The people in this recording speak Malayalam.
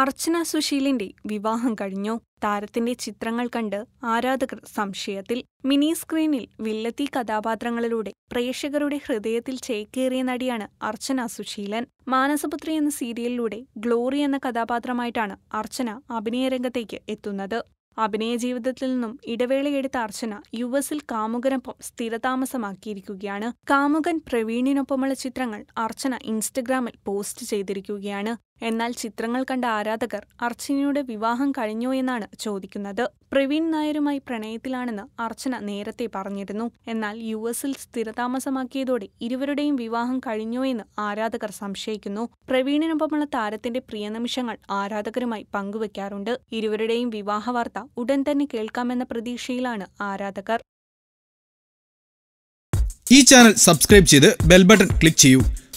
അർച്ചന സുശീലിന്റെ വിവാഹം കഴിഞ്ഞു താരത്തിന്റെ ചിത്രങ്ങൾ കണ്ട് ആരാധകർ സംശയത്തിൽ മിനി സ്ക്രീനിൽ വില്ലത്തി കഥാപാത്രങ്ങളിലൂടെ പ്രേക്ഷകരുടെ ഹൃദയത്തിൽ ചേക്കേറിയ നടിയാണ് അർച്ചന സുശീലൻ മാനസപുത്രി എന്ന സീരിയലിലൂടെ ഗ്ലോറി എന്ന കഥാപാത്രമായിട്ടാണ് അർച്ചന അഭിനയരംഗത്തേക്ക് എത്തുന്നത് അഭിനയ ജീവിതത്തിൽ നിന്നും ഇടവേളയെടുത്ത അർച്ചന യു എസിൽ കാമുകനൊപ്പം സ്ഥിരതാമസമാക്കിയിരിക്കുകയാണ് കാമുകൻ പ്രവീണിനൊപ്പമുള്ള ചിത്രങ്ങൾ അർച്ചന ഇൻസ്റ്റഗ്രാമിൽ പോസ്റ്റ് ചെയ്തിരിക്കുകയാണ് എന്നാൽ ചിത്രങ്ങൾ കണ്ട ആരാധകർ അർച്ചനയുടെ വിവാഹം കഴിഞ്ഞോ എന്നാണ് ചോദിക്കുന്നത് പ്രവീൺ നായരുമായി പ്രണയത്തിലാണെന്ന് അർച്ചന നേരത്തെ പറഞ്ഞിരുന്നു എന്നാൽ യു എസിൽ സ്ഥിരതാമസമാക്കിയതോടെ ഇരുവരുടെയും വിവാഹം കഴിഞ്ഞോ എന്ന് ആരാധകർ സംശയിക്കുന്നു പ്രവീണിനൊപ്പമുള്ള താരത്തിന്റെ പ്രിയനിമിഷങ്ങൾ ആരാധകരുമായി പങ്കുവയ്ക്കാറുണ്ട് ഇരുവരുടെയും വിവാഹ വാർത്ത ഉടൻ തന്നെ കേൾക്കാമെന്ന പ്രതീക്ഷയിലാണ് ആരാധകർ ഈ ചാനൽ സബ്സ്ക്രൈബ് ചെയ്ത് ബെൽബട്ടൺ ക്ലിക്ക് ചെയ്യൂ